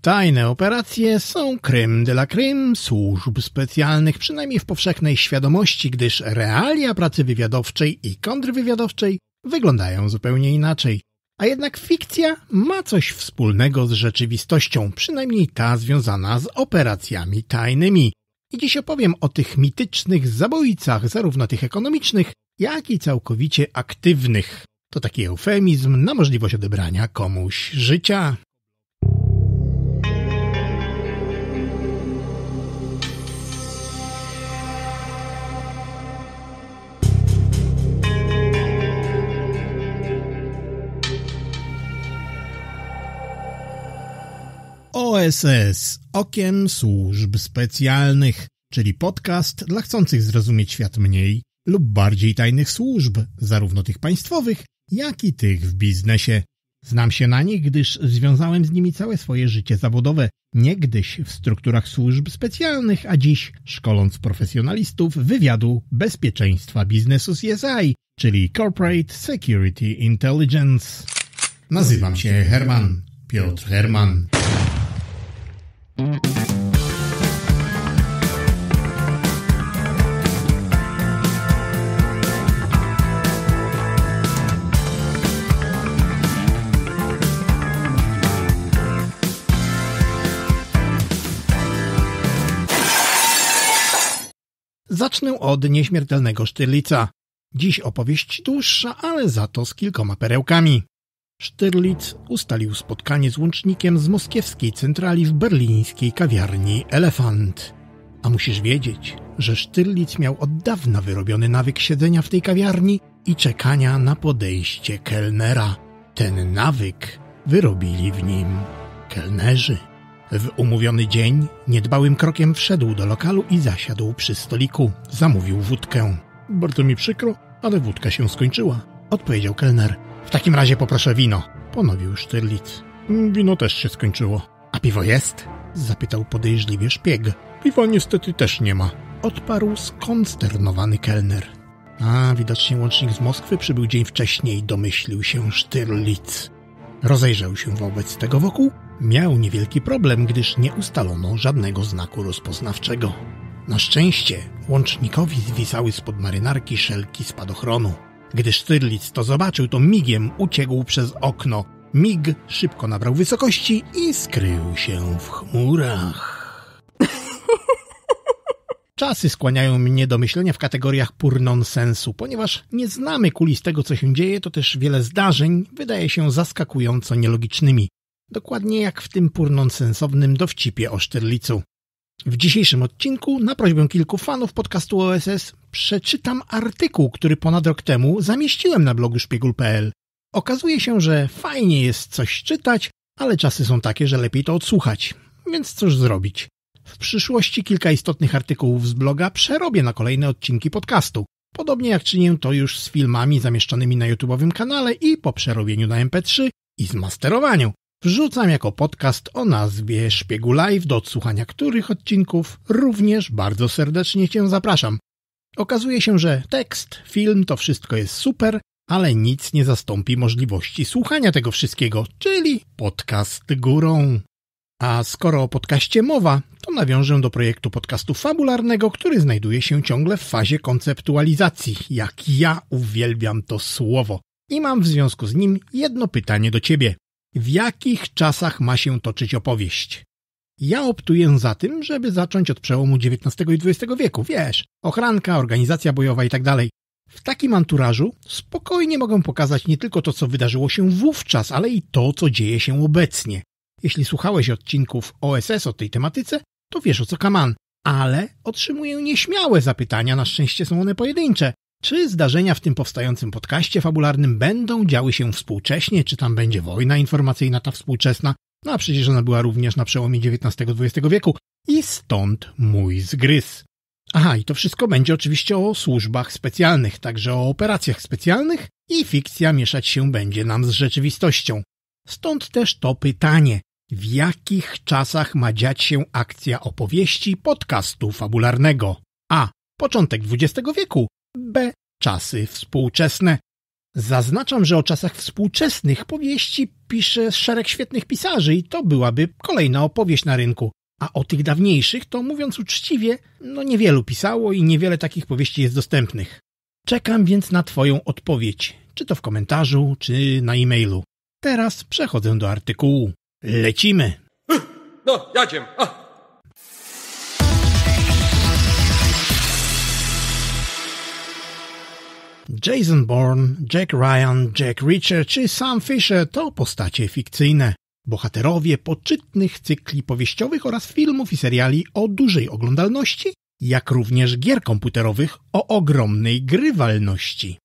Tajne operacje są krym de la krym służb specjalnych, przynajmniej w powszechnej świadomości, gdyż realia pracy wywiadowczej i kontrwywiadowczej wyglądają zupełnie inaczej. A jednak fikcja ma coś wspólnego z rzeczywistością, przynajmniej ta związana z operacjami tajnymi. I dziś opowiem o tych mitycznych zabójcach, zarówno tych ekonomicznych, jak i całkowicie aktywnych. To taki eufemizm na możliwość odebrania komuś życia. OSS Okiem Służb Specjalnych, czyli podcast dla chcących zrozumieć świat mniej lub bardziej tajnych służb, zarówno tych państwowych, jak i tych w biznesie. Znam się na nich, gdyż związałem z nimi całe swoje życie zawodowe, niegdyś w strukturach służb specjalnych, a dziś szkoląc profesjonalistów wywiadu bezpieczeństwa biznesu CSI, czyli Corporate Security Intelligence. Nazywam się Herman, Piotr Herman. Zacznę od nieśmiertelnego Sztyrlica. Dziś opowieść dłuższa, ale za to z kilkoma perełkami. Sztyrlic ustalił spotkanie z łącznikiem z moskiewskiej centrali w berlińskiej kawiarni Elefant. A musisz wiedzieć, że Sztyrlic miał od dawna wyrobiony nawyk siedzenia w tej kawiarni i czekania na podejście kelnera. Ten nawyk wyrobili w nim kelnerzy. W umówiony dzień niedbałym krokiem wszedł do lokalu i zasiadł przy stoliku. Zamówił wódkę. Bardzo mi przykro, ale wódka się skończyła, odpowiedział kelner. W takim razie poproszę wino, ponowił Sztyrlic. Wino też się skończyło. A piwo jest? zapytał podejrzliwie szpieg. Piwa niestety też nie ma, odparł skonsternowany kelner. A, widocznie łącznik z Moskwy przybył dzień wcześniej, domyślił się Sztyrlic. Rozejrzał się wobec tego wokół. Miał niewielki problem, gdyż nie ustalono żadnego znaku rozpoznawczego. Na szczęście łącznikowi zwisały spod marynarki szelki spadochronu. Gdy Sztyrlic to zobaczył, to migiem uciekł przez okno. Mig szybko nabrał wysokości i skrył się w chmurach. Czasy skłaniają mnie do myślenia w kategoriach pur nonsensu, ponieważ nie znamy kuli z tego, co się dzieje, to też wiele zdarzeń wydaje się zaskakująco nielogicznymi. Dokładnie jak w tym pur nonsensownym dowcipie o Sztyrlicu. W dzisiejszym odcinku, na prośbę kilku fanów podcastu OSS, przeczytam artykuł, który ponad rok temu zamieściłem na blogu szpiegul.pl. Okazuje się, że fajnie jest coś czytać, ale czasy są takie, że lepiej to odsłuchać. Więc cóż zrobić? W przyszłości kilka istotnych artykułów z bloga przerobię na kolejne odcinki podcastu. Podobnie jak czynię to już z filmami zamieszczonymi na YouTube'owym kanale i po przerobieniu na MP3 i zmasterowaniu. Wrzucam jako podcast o nazwie Szpiegu Live, do odsłuchania których odcinków również bardzo serdecznie Cię zapraszam. Okazuje się, że tekst, film to wszystko jest super, ale nic nie zastąpi możliwości słuchania tego wszystkiego, czyli podcast górą. A skoro o podcaście mowa, to nawiążę do projektu podcastu fabularnego, który znajduje się ciągle w fazie konceptualizacji. Jak ja uwielbiam to słowo. I mam w związku z nim jedno pytanie do ciebie. W jakich czasach ma się toczyć opowieść? Ja optuję za tym, żeby zacząć od przełomu XIX i XX wieku, wiesz, ochranka, organizacja bojowa i tak dalej. W takim anturażu spokojnie mogę pokazać nie tylko to, co wydarzyło się wówczas, ale i to, co dzieje się obecnie. Jeśli słuchałeś odcinków OSS o tej tematyce, to wiesz o co kaman, ale otrzymuję nieśmiałe zapytania, na szczęście są one pojedyncze. Czy zdarzenia w tym powstającym podcaście fabularnym będą działy się współcześnie, czy tam będzie wojna informacyjna ta współczesna, no a przecież ona była również na przełomie XIX-XX wieku i stąd mój zgryz. Aha, i to wszystko będzie oczywiście o służbach specjalnych, także o operacjach specjalnych i fikcja mieszać się będzie nam z rzeczywistością. Stąd też to pytanie, w jakich czasach ma dziać się akcja opowieści podcastu fabularnego? A. Początek XX wieku. B. Czasy współczesne. Zaznaczam, że o czasach współczesnych powieści pisze szereg świetnych pisarzy i to byłaby kolejna opowieść na rynku. A o tych dawniejszych, to mówiąc uczciwie, no niewielu pisało i niewiele takich powieści jest dostępnych. Czekam więc na Twoją odpowiedź, czy to w komentarzu, czy na e-mailu. Teraz przechodzę do artykułu. Lecimy! No, jadziem! Jason Bourne, Jack Ryan, Jack Reacher czy Sam Fisher to postacie fikcyjne. Bohaterowie poczytnych cykli powieściowych oraz filmów i seriali o dużej oglądalności, jak również gier komputerowych o ogromnej grywalności.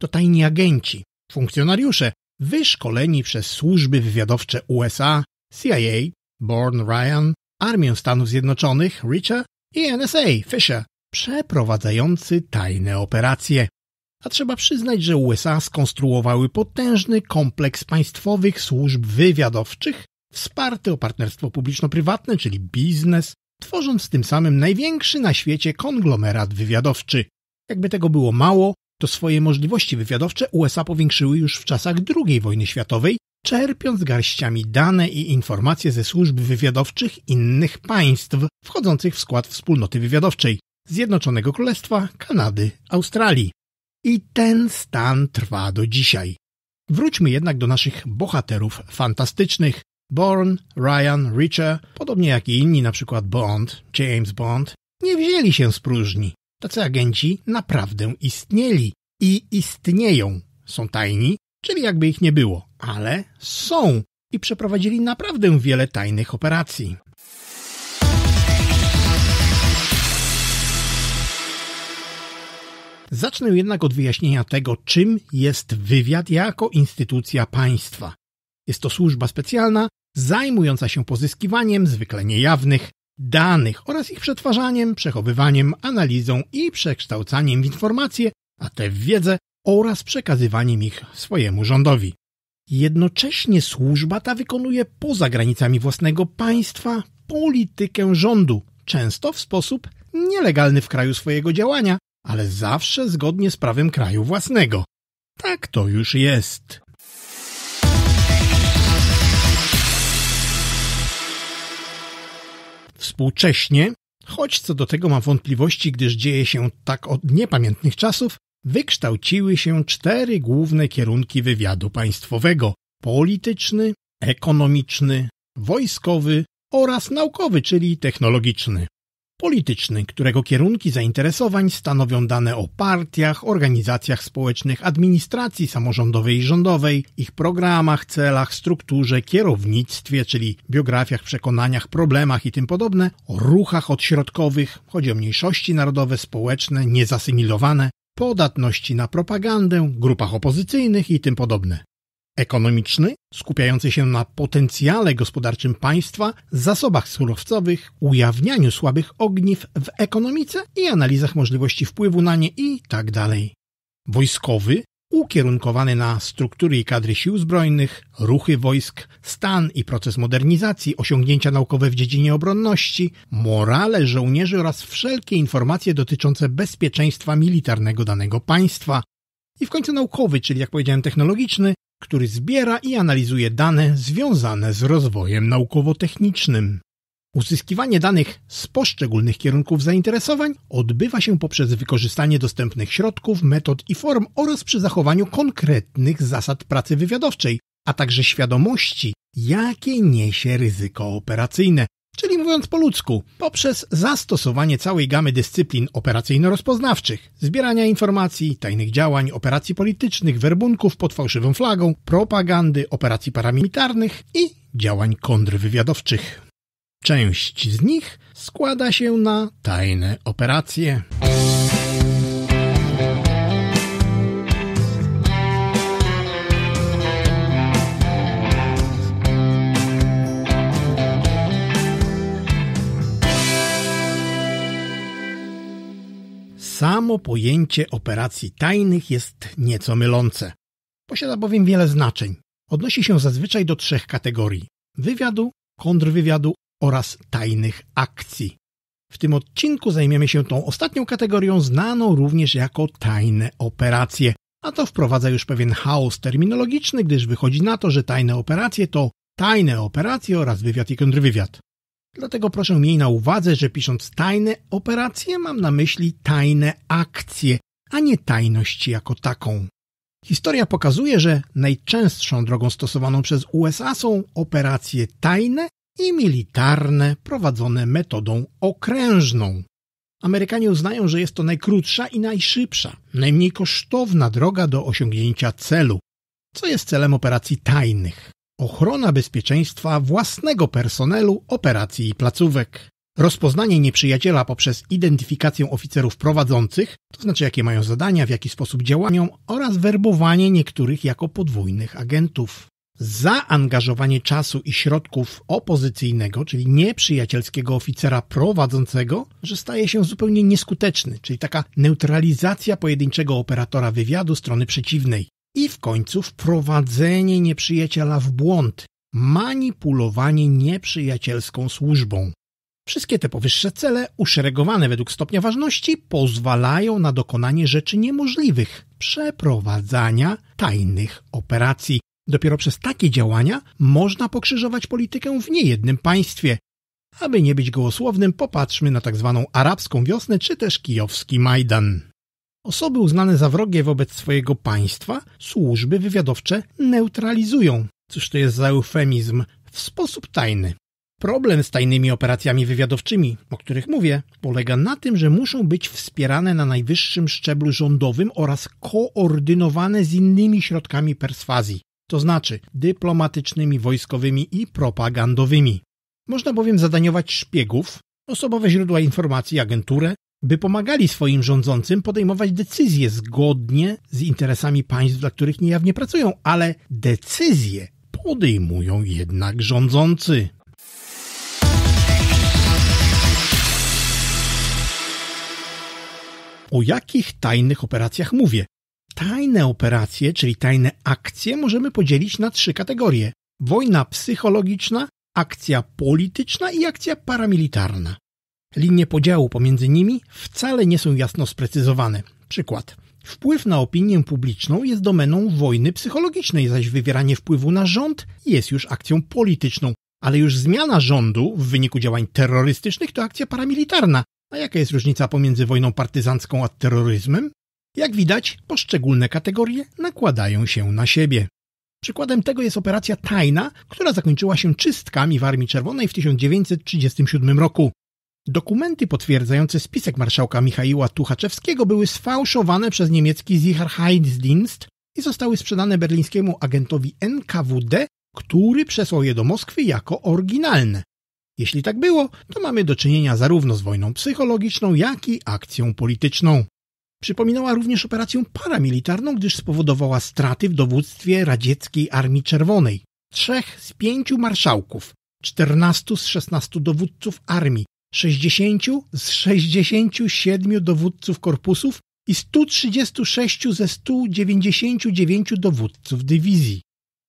To tajni agenci, funkcjonariusze wyszkoleni przez służby wywiadowcze USA, CIA, Bourne Ryan, Armię Stanów Zjednoczonych, Reacher i NSA, Fisher, przeprowadzający tajne operacje. A trzeba przyznać, że USA skonstruowały potężny kompleks państwowych służb wywiadowczych, wsparty o partnerstwo publiczno-prywatne, czyli biznes, tworząc tym samym największy na świecie konglomerat wywiadowczy. Jakby tego było mało, to swoje możliwości wywiadowcze USA powiększyły już w czasach II wojny światowej, czerpiąc garściami dane i informacje ze służb wywiadowczych innych państw wchodzących w skład wspólnoty wywiadowczej Zjednoczonego Królestwa, Kanady, Australii. I ten stan trwa do dzisiaj. Wróćmy jednak do naszych bohaterów fantastycznych. Bourne, Ryan, Richer, podobnie jak i inni, na przykład Bond, James Bond, nie wzięli się z próżni. Tacy agenci naprawdę istnieli i istnieją. Są tajni, czyli jakby ich nie było, ale są i przeprowadzili naprawdę wiele tajnych operacji. Zacznę jednak od wyjaśnienia tego, czym jest wywiad jako instytucja państwa. Jest to służba specjalna zajmująca się pozyskiwaniem zwykle niejawnych danych oraz ich przetwarzaniem, przechowywaniem, analizą i przekształcaniem w informacje, a te w wiedzę oraz przekazywaniem ich swojemu rządowi. Jednocześnie służba ta wykonuje poza granicami własnego państwa politykę rządu, często w sposób nielegalny w kraju swojego działania, ale zawsze zgodnie z prawem kraju własnego. Tak to już jest. Współcześnie, choć co do tego mam wątpliwości, gdyż dzieje się tak od niepamiętnych czasów, wykształciły się cztery główne kierunki wywiadu państwowego: polityczny, ekonomiczny, wojskowy oraz naukowy, czyli technologiczny polityczny, którego kierunki zainteresowań stanowią dane o partiach, organizacjach społecznych, administracji samorządowej i rządowej, ich programach, celach, strukturze, kierownictwie, czyli biografiach, przekonaniach, problemach i tym podobne, o ruchach odśrodkowych, chodzi o mniejszości narodowe, społeczne, niezasymilowane, podatności na propagandę, grupach opozycyjnych i tym podobne ekonomiczny, skupiający się na potencjale gospodarczym państwa, zasobach surowcowych, ujawnianiu słabych ogniw w ekonomice i analizach możliwości wpływu na nie itd. Tak Wojskowy, ukierunkowany na struktury i kadry sił zbrojnych, ruchy wojsk, stan i proces modernizacji, osiągnięcia naukowe w dziedzinie obronności, morale żołnierzy oraz wszelkie informacje dotyczące bezpieczeństwa militarnego danego państwa. I w końcu naukowy, czyli jak powiedziałem technologiczny, który zbiera i analizuje dane związane z rozwojem naukowo-technicznym. Uzyskiwanie danych z poszczególnych kierunków zainteresowań odbywa się poprzez wykorzystanie dostępnych środków, metod i form oraz przy zachowaniu konkretnych zasad pracy wywiadowczej, a także świadomości, jakie niesie ryzyko operacyjne, czyli mówiąc po ludzku, poprzez zastosowanie całej gamy dyscyplin operacyjno-rozpoznawczych, zbierania informacji, tajnych działań, operacji politycznych, werbunków pod fałszywą flagą, propagandy, operacji paramilitarnych i działań kontrwywiadowczych. Część z nich składa się na tajne operacje. Samo pojęcie operacji tajnych jest nieco mylące. Posiada bowiem wiele znaczeń. Odnosi się zazwyczaj do trzech kategorii: wywiadu, kontrwywiadu oraz tajnych akcji. W tym odcinku zajmiemy się tą ostatnią kategorią, znaną również jako tajne operacje. A to wprowadza już pewien chaos terminologiczny, gdyż wychodzi na to, że tajne operacje to tajne operacje oraz wywiad i kontrwywiad. Dlatego proszę miej na uwadze, że pisząc tajne operacje mam na myśli tajne akcje, a nie tajność jako taką. Historia pokazuje, że najczęstszą drogą stosowaną przez USA są operacje tajne i militarne prowadzone metodą okrężną. Amerykanie uznają, że jest to najkrótsza i najszybsza, najmniej kosztowna droga do osiągnięcia celu, co jest celem operacji tajnych. Ochrona bezpieczeństwa własnego personelu, operacji i placówek. Rozpoznanie nieprzyjaciela poprzez identyfikację oficerów prowadzących, to znaczy jakie mają zadania, w jaki sposób działają oraz werbowanie niektórych jako podwójnych agentów. Zaangażowanie czasu i środków opozycyjnego, czyli nieprzyjacielskiego oficera prowadzącego, że staje się zupełnie nieskuteczny, czyli taka neutralizacja pojedynczego operatora wywiadu strony przeciwnej i w końcu wprowadzenie nieprzyjaciela w błąd, manipulowanie nieprzyjacielską służbą. Wszystkie te powyższe cele, uszeregowane według stopnia ważności, pozwalają na dokonanie rzeczy niemożliwych przeprowadzania tajnych operacji. Dopiero przez takie działania można pokrzyżować politykę w niejednym państwie. Aby nie być gołosłownym, popatrzmy na tzw. Tak arabską wiosnę czy też kijowski Majdan. Osoby uznane za wrogie wobec swojego państwa służby wywiadowcze neutralizują. Cóż to jest za eufemizm? W sposób tajny. Problem z tajnymi operacjami wywiadowczymi, o których mówię, polega na tym, że muszą być wspierane na najwyższym szczeblu rządowym oraz koordynowane z innymi środkami perswazji, to znaczy dyplomatycznymi, wojskowymi i propagandowymi. Można bowiem zadaniować szpiegów, osobowe źródła informacji, agenturę, by pomagali swoim rządzącym podejmować decyzje zgodnie z interesami państw, dla których niejawnie pracują, ale decyzje podejmują jednak rządzący. O jakich tajnych operacjach mówię? Tajne operacje, czyli tajne akcje, możemy podzielić na trzy kategorie: wojna psychologiczna, akcja polityczna i akcja paramilitarna. Linie podziału pomiędzy nimi wcale nie są jasno sprecyzowane. Przykład. Wpływ na opinię publiczną jest domeną wojny psychologicznej, zaś wywieranie wpływu na rząd jest już akcją polityczną. Ale już zmiana rządu w wyniku działań terrorystycznych to akcja paramilitarna. A jaka jest różnica pomiędzy wojną partyzancką a terroryzmem? Jak widać, poszczególne kategorie nakładają się na siebie. Przykładem tego jest operacja tajna, która zakończyła się czystkami w Armii Czerwonej w 1937 roku. Dokumenty potwierdzające spisek marszałka Michaiła Tuchaczewskiego były sfałszowane przez niemiecki Sicherheitsdienst i zostały sprzedane berlińskiemu agentowi NKWD, który przesłał je do Moskwy jako oryginalne. Jeśli tak było, to mamy do czynienia zarówno z wojną psychologiczną, jak i akcją polityczną. Przypominała również operację paramilitarną, gdyż spowodowała straty w dowództwie radzieckiej Armii Czerwonej. Trzech z pięciu marszałków, czternastu z szesnastu dowódców armii, 60 z 67 dowódców korpusów i 136 ze 199 dowódców dywizji.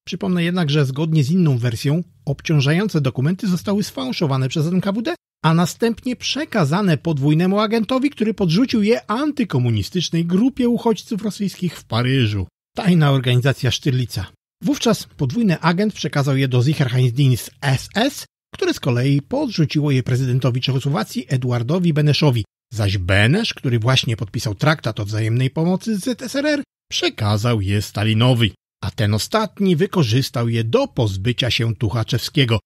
Przypomnę jednak, że zgodnie z inną wersją obciążające dokumenty zostały sfałszowane przez NKWD, a następnie przekazane podwójnemu agentowi, który podrzucił je antykomunistycznej grupie uchodźców rosyjskich w Paryżu. Tajna organizacja Sztyrlica. Wówczas podwójny agent przekazał je do Sicherheitsdienst SS, które z kolei podrzuciło je prezydentowi Czechosłowacji Eduardowi Beneszowi, zaś Benesz, który właśnie podpisał traktat o wzajemnej pomocy z ZSRR, przekazał je Stalinowi, a ten ostatni wykorzystał je do pozbycia się Tuchaczewskiego.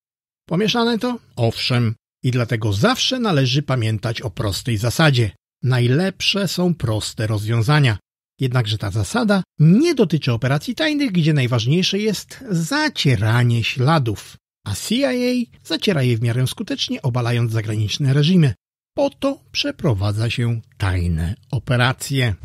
Pomieszane to? Owszem. I dlatego zawsze należy pamiętać o prostej zasadzie. Najlepsze są proste rozwiązania. Jednakże ta zasada nie dotyczy operacji tajnych, gdzie najważniejsze jest zacieranie śladów a CIA zaciera je w miarę skutecznie, obalając zagraniczne reżimy. Po to przeprowadza się tajne operacje.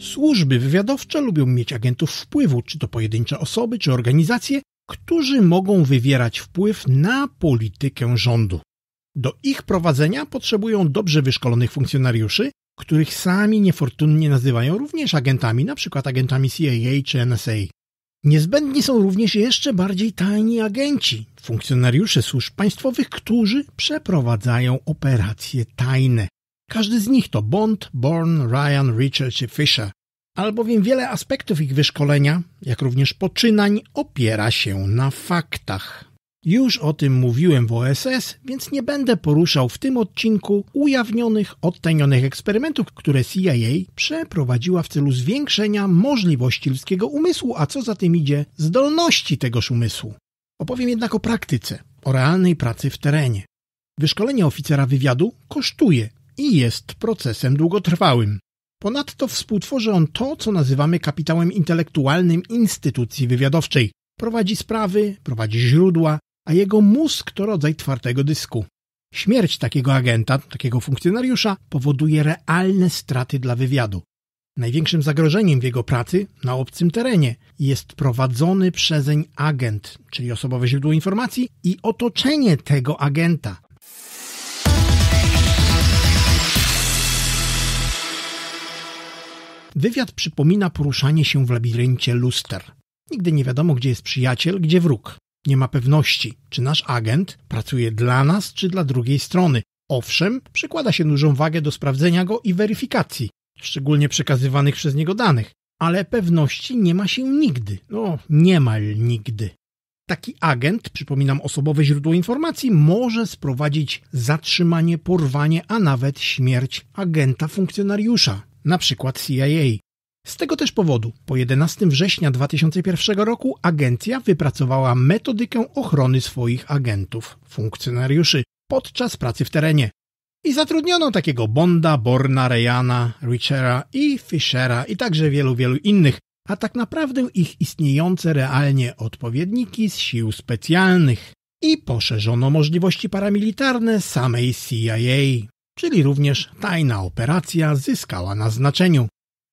Służby wywiadowcze lubią mieć agentów wpływu, czy to pojedyncze osoby, czy organizacje, którzy mogą wywierać wpływ na politykę rządu. Do ich prowadzenia potrzebują dobrze wyszkolonych funkcjonariuszy, których sami niefortunnie nazywają również agentami, np. agentami CIA czy NSA. Niezbędni są również jeszcze bardziej tajni agenci, funkcjonariusze służb państwowych, którzy przeprowadzają operacje tajne. Każdy z nich to Bond, Bourne, Ryan, Richard czy Fisher albowiem wiele aspektów ich wyszkolenia, jak również poczynań, opiera się na faktach. Już o tym mówiłem w OSS, więc nie będę poruszał w tym odcinku ujawnionych, odtajnionych eksperymentów, które CIA przeprowadziła w celu zwiększenia możliwości ludzkiego umysłu, a co za tym idzie, zdolności tegoż umysłu. Opowiem jednak o praktyce, o realnej pracy w terenie. Wyszkolenie oficera wywiadu kosztuje i jest procesem długotrwałym. Ponadto współtworzy on to, co nazywamy kapitałem intelektualnym instytucji wywiadowczej. Prowadzi sprawy, prowadzi źródła, a jego mózg to rodzaj twardego dysku. Śmierć takiego agenta, takiego funkcjonariusza, powoduje realne straty dla wywiadu. Największym zagrożeniem w jego pracy na obcym terenie jest prowadzony przezeń agent, czyli osobowe źródło informacji i otoczenie tego agenta, Wywiad przypomina poruszanie się w labiryncie luster. Nigdy nie wiadomo, gdzie jest przyjaciel, gdzie wróg. Nie ma pewności, czy nasz agent pracuje dla nas, czy dla drugiej strony. Owszem, przykłada się dużą wagę do sprawdzenia go i weryfikacji, szczególnie przekazywanych przez niego danych, ale pewności nie ma się nigdy, no niemal nigdy. Taki agent, przypominam osobowe źródło informacji, może sprowadzić zatrzymanie, porwanie, a nawet śmierć agenta funkcjonariusza na przykład CIA. Z tego też powodu po 11 września 2001 roku agencja wypracowała metodykę ochrony swoich agentów, funkcjonariuszy, podczas pracy w terenie. I zatrudniono takiego Bonda, Borna, Rejana, Richera i Fishera i także wielu, wielu innych, a tak naprawdę ich istniejące realnie odpowiedniki z sił specjalnych. I poszerzono możliwości paramilitarne samej CIA czyli również tajna operacja zyskała na znaczeniu.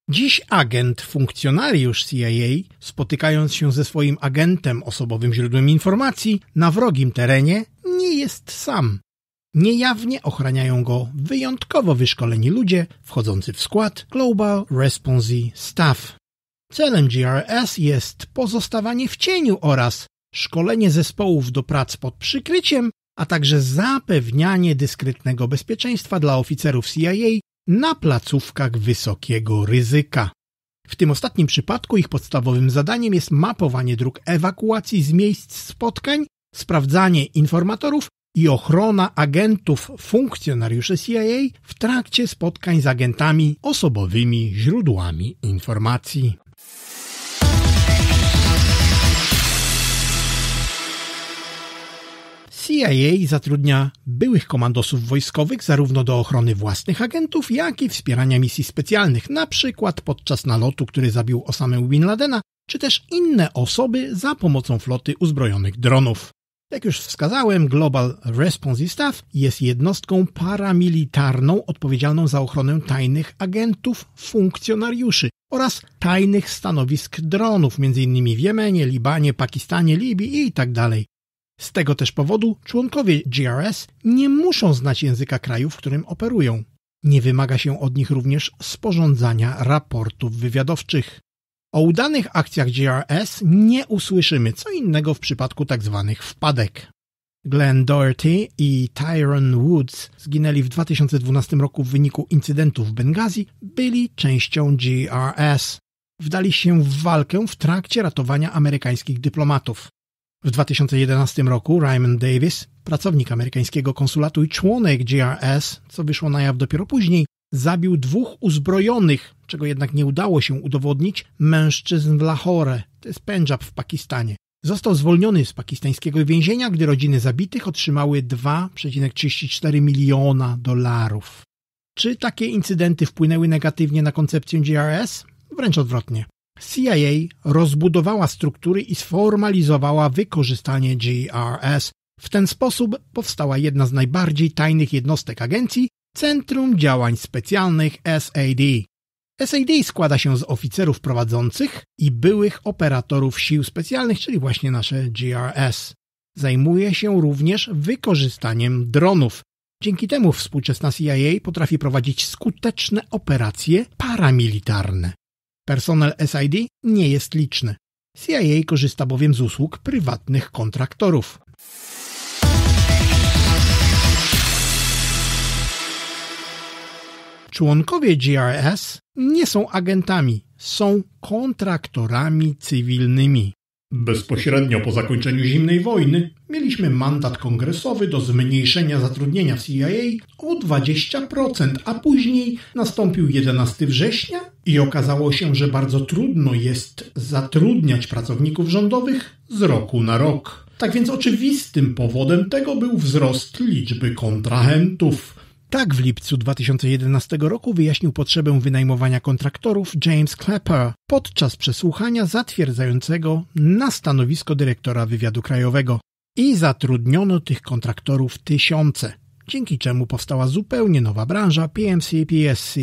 Dziś agent, funkcjonariusz CIA, spotykając się ze swoim agentem osobowym źródłem informacji na wrogim terenie, nie jest sam. Niejawnie ochraniają go wyjątkowo wyszkoleni ludzie wchodzący w skład Global Responsi Staff. Celem GRS jest pozostawanie w cieniu oraz szkolenie zespołów do prac pod przykryciem a także zapewnianie dyskretnego bezpieczeństwa dla oficerów CIA na placówkach wysokiego ryzyka. W tym ostatnim przypadku ich podstawowym zadaniem jest mapowanie dróg ewakuacji z miejsc spotkań, sprawdzanie informatorów i ochrona agentów funkcjonariuszy CIA w trakcie spotkań z agentami osobowymi źródłami informacji. CIA zatrudnia byłych komandosów wojskowych zarówno do ochrony własnych agentów, jak i wspierania misji specjalnych, na przykład podczas nalotu, który zabił Osamę Bin Ladena, czy też inne osoby za pomocą floty uzbrojonych dronów. Jak już wskazałem, Global Response Staff jest jednostką paramilitarną odpowiedzialną za ochronę tajnych agentów, funkcjonariuszy oraz tajnych stanowisk dronów, m.in. w Jemenie, Libanie, Pakistanie, Libii itd. Tak z tego też powodu członkowie GRS nie muszą znać języka kraju, w którym operują. Nie wymaga się od nich również sporządzania raportów wywiadowczych. O udanych akcjach GRS nie usłyszymy, co innego w przypadku tzw. Tak wpadek. Glenn Doherty i Tyron Woods zginęli w 2012 roku w wyniku incydentu w Benghazi, byli częścią GRS. Wdali się w walkę w trakcie ratowania amerykańskich dyplomatów. W 2011 roku Ryman Davis, pracownik amerykańskiego konsulatu i członek GRS, co wyszło na jaw dopiero później, zabił dwóch uzbrojonych, czego jednak nie udało się udowodnić, mężczyzn w Lahore, to jest Pendżab w Pakistanie. Został zwolniony z pakistańskiego więzienia, gdy rodziny zabitych otrzymały 2,34 miliona dolarów. Czy takie incydenty wpłynęły negatywnie na koncepcję GRS? Wręcz odwrotnie. CIA rozbudowała struktury i sformalizowała wykorzystanie GRS. W ten sposób powstała jedna z najbardziej tajnych jednostek agencji Centrum Działań Specjalnych SAD. SAD składa się z oficerów prowadzących i byłych operatorów sił specjalnych, czyli właśnie nasze GRS. Zajmuje się również wykorzystaniem dronów. Dzięki temu współczesna CIA potrafi prowadzić skuteczne operacje paramilitarne. Personel SID nie jest liczny. CIA korzysta bowiem z usług prywatnych kontraktorów. Członkowie GRS nie są agentami, są kontraktorami cywilnymi. Bezpośrednio po zakończeniu zimnej wojny mieliśmy mandat kongresowy do zmniejszenia zatrudnienia w CIA o 20%, a później nastąpił 11 września i okazało się, że bardzo trudno jest zatrudniać pracowników rządowych z roku na rok. Tak więc oczywistym powodem tego był wzrost liczby kontrahentów. Tak w lipcu 2011 roku wyjaśnił potrzebę wynajmowania kontraktorów James Clapper podczas przesłuchania zatwierdzającego na stanowisko dyrektora wywiadu krajowego. I zatrudniono tych kontraktorów tysiące, dzięki czemu powstała zupełnie nowa branża PMC-PSC.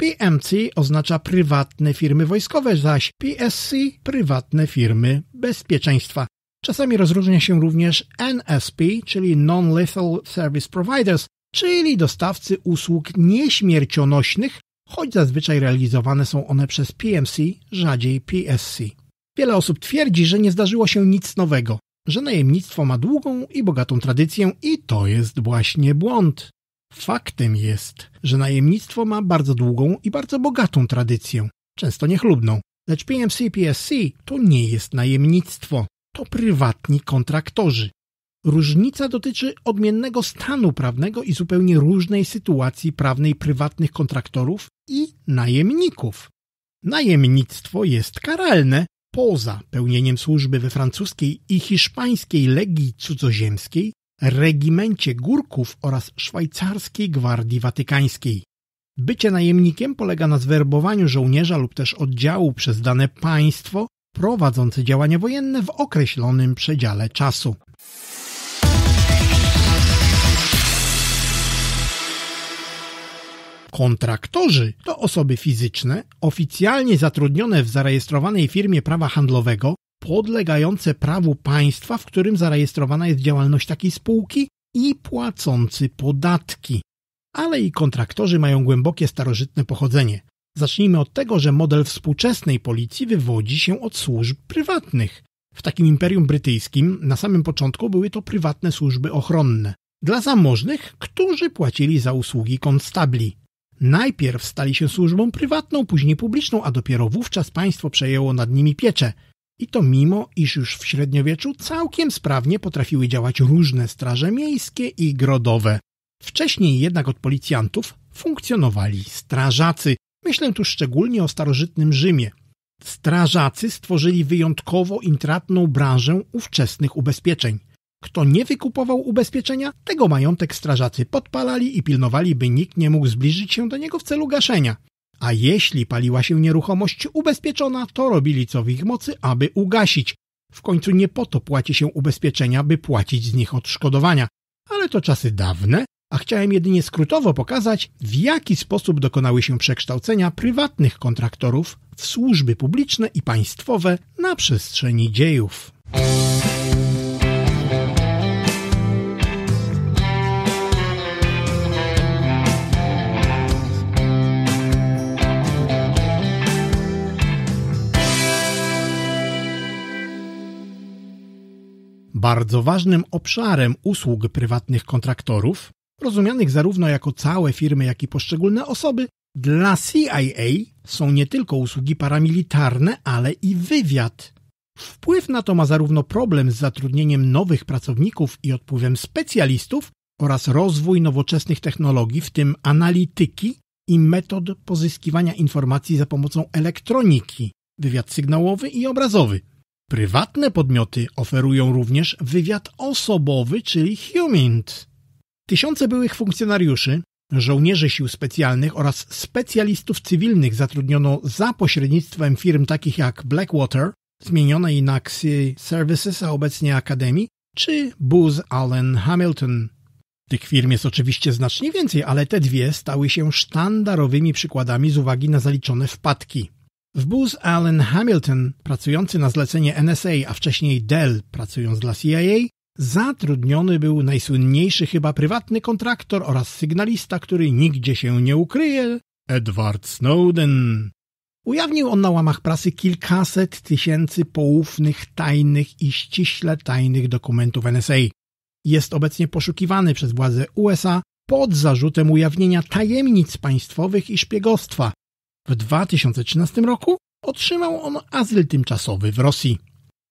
PMC oznacza prywatne firmy wojskowe, zaś PSC prywatne firmy bezpieczeństwa. Czasami rozróżnia się również NSP, czyli Non-Lethal Service Providers, czyli dostawcy usług nieśmiercionośnych, choć zazwyczaj realizowane są one przez PMC, rzadziej PSC. Wiele osób twierdzi, że nie zdarzyło się nic nowego, że najemnictwo ma długą i bogatą tradycję i to jest właśnie błąd. Faktem jest, że najemnictwo ma bardzo długą i bardzo bogatą tradycję, często niechlubną. Lecz PMC PSC to nie jest najemnictwo, to prywatni kontraktorzy, Różnica dotyczy odmiennego stanu prawnego i zupełnie różnej sytuacji prawnej prywatnych kontraktorów i najemników. Najemnictwo jest karalne poza pełnieniem służby we francuskiej i hiszpańskiej legii cudzoziemskiej, regimencie górków oraz szwajcarskiej gwardii watykańskiej. Bycie najemnikiem polega na zwerbowaniu żołnierza lub też oddziału przez dane państwo prowadzące działania wojenne w określonym przedziale czasu. Kontraktorzy to osoby fizyczne, oficjalnie zatrudnione w zarejestrowanej firmie prawa handlowego, podlegające prawu państwa, w którym zarejestrowana jest działalność takiej spółki i płacący podatki. Ale i kontraktorzy mają głębokie starożytne pochodzenie. Zacznijmy od tego, że model współczesnej policji wywodzi się od służb prywatnych. W takim imperium brytyjskim na samym początku były to prywatne służby ochronne dla zamożnych, którzy płacili za usługi konstabli. Najpierw stali się służbą prywatną, później publiczną, a dopiero wówczas państwo przejęło nad nimi pieczę. I to mimo, iż już w średniowieczu całkiem sprawnie potrafiły działać różne straże miejskie i grodowe. Wcześniej jednak od policjantów funkcjonowali strażacy. Myślę tu szczególnie o starożytnym Rzymie. Strażacy stworzyli wyjątkowo intratną branżę ówczesnych ubezpieczeń – kto nie wykupował ubezpieczenia, tego majątek strażacy podpalali i pilnowali, by nikt nie mógł zbliżyć się do niego w celu gaszenia. A jeśli paliła się nieruchomość ubezpieczona, to robili co w ich mocy, aby ugasić. W końcu nie po to płaci się ubezpieczenia, by płacić z nich odszkodowania. Ale to czasy dawne, a chciałem jedynie skrótowo pokazać, w jaki sposób dokonały się przekształcenia prywatnych kontraktorów w służby publiczne i państwowe na przestrzeni dziejów. Bardzo ważnym obszarem usług prywatnych kontraktorów, rozumianych zarówno jako całe firmy, jak i poszczególne osoby, dla CIA są nie tylko usługi paramilitarne, ale i wywiad. Wpływ na to ma zarówno problem z zatrudnieniem nowych pracowników i odpływem specjalistów, oraz rozwój nowoczesnych technologii, w tym analityki i metod pozyskiwania informacji za pomocą elektroniki, wywiad sygnałowy i obrazowy. Prywatne podmioty oferują również wywiad osobowy, czyli HUMINT. Tysiące byłych funkcjonariuszy, żołnierzy sił specjalnych oraz specjalistów cywilnych zatrudniono za pośrednictwem firm takich jak Blackwater, zmienionej na XI Services, a obecnie Akademii, czy Booz Allen Hamilton. Tych firm jest oczywiście znacznie więcej, ale te dwie stały się sztandarowymi przykładami z uwagi na zaliczone wpadki. W Booz Allen Hamilton, pracujący na zlecenie NSA, a wcześniej Dell, pracując dla CIA, zatrudniony był najsłynniejszy chyba prywatny kontraktor oraz sygnalista, który nigdzie się nie ukryje, Edward Snowden. Ujawnił on na łamach prasy kilkaset tysięcy poufnych, tajnych i ściśle tajnych dokumentów NSA. Jest obecnie poszukiwany przez władze USA pod zarzutem ujawnienia tajemnic państwowych i szpiegostwa, w 2013 roku otrzymał on azyl tymczasowy w Rosji.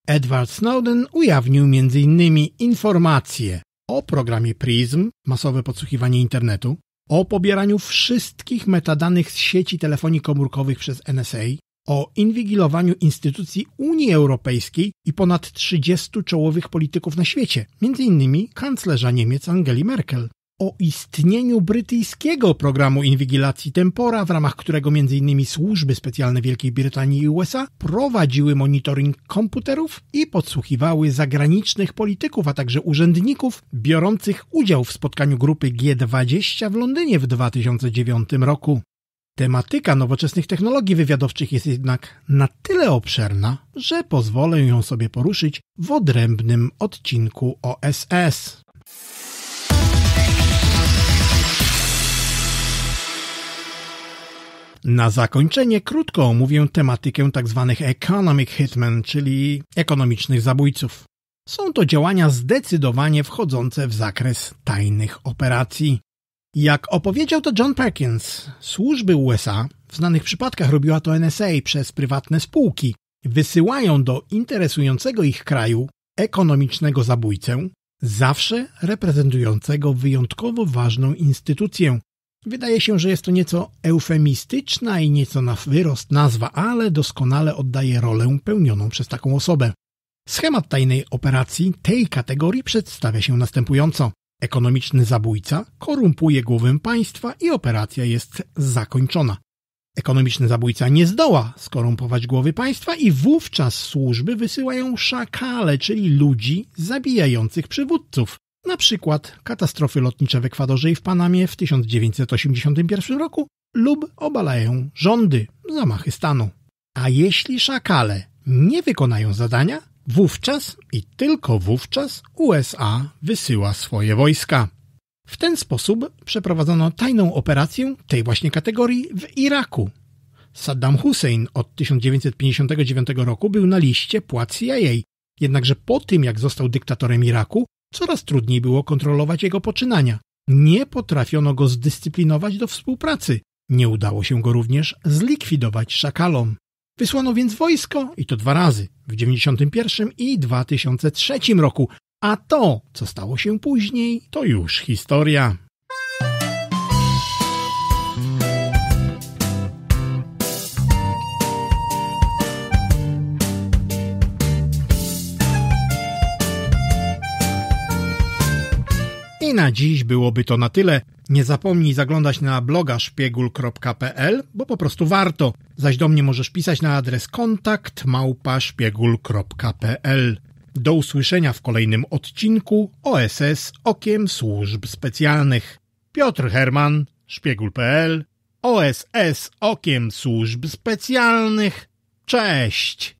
Edward Snowden ujawnił m.in. informacje o programie PRISM, masowe podsłuchiwanie internetu, o pobieraniu wszystkich metadanych z sieci telefonii komórkowych przez NSA, o inwigilowaniu instytucji Unii Europejskiej i ponad 30 czołowych polityków na świecie, m.in. kanclerza Niemiec Angeli Merkel o istnieniu brytyjskiego programu inwigilacji Tempora, w ramach którego m.in. służby specjalne Wielkiej Brytanii i USA prowadziły monitoring komputerów i podsłuchiwały zagranicznych polityków, a także urzędników biorących udział w spotkaniu grupy G20 w Londynie w 2009 roku. Tematyka nowoczesnych technologii wywiadowczych jest jednak na tyle obszerna, że pozwolę ją sobie poruszyć w odrębnym odcinku OSS. Na zakończenie krótko omówię tematykę tzw. Tak economic hitmen, czyli ekonomicznych zabójców. Są to działania zdecydowanie wchodzące w zakres tajnych operacji. Jak opowiedział to John Perkins, służby USA w znanych przypadkach robiła to NSA przez prywatne spółki. Wysyłają do interesującego ich kraju ekonomicznego zabójcę, zawsze reprezentującego wyjątkowo ważną instytucję, Wydaje się, że jest to nieco eufemistyczna i nieco na wyrost nazwa, ale doskonale oddaje rolę pełnioną przez taką osobę. Schemat tajnej operacji tej kategorii przedstawia się następująco. Ekonomiczny zabójca korumpuje głowę państwa i operacja jest zakończona. Ekonomiczny zabójca nie zdoła skorumpować głowy państwa i wówczas służby wysyłają szakale, czyli ludzi zabijających przywódców. Na przykład katastrofy lotnicze w Ekwadorze i w Panamie w 1981 roku lub obalają rządy, zamachy stanu. A jeśli szakale nie wykonają zadania, wówczas i tylko wówczas USA wysyła swoje wojska. W ten sposób przeprowadzono tajną operację tej właśnie kategorii w Iraku. Saddam Hussein od 1959 roku był na liście płac CIA, jednakże po tym jak został dyktatorem Iraku, Coraz trudniej było kontrolować jego poczynania. Nie potrafiono go zdyscyplinować do współpracy. Nie udało się go również zlikwidować szakalom. Wysłano więc wojsko i to dwa razy w 1991 i 2003 roku. A to, co stało się później, to już historia. I na dziś byłoby to na tyle. Nie zapomnij zaglądać na bloga szpiegul.pl, bo po prostu warto. Zaś do mnie możesz pisać na adres kontakt małpaszpiegul.pl. Do usłyszenia w kolejnym odcinku OSS Okiem Służb Specjalnych. Piotr Herman, szpiegul.pl, OSS Okiem Służb Specjalnych. Cześć!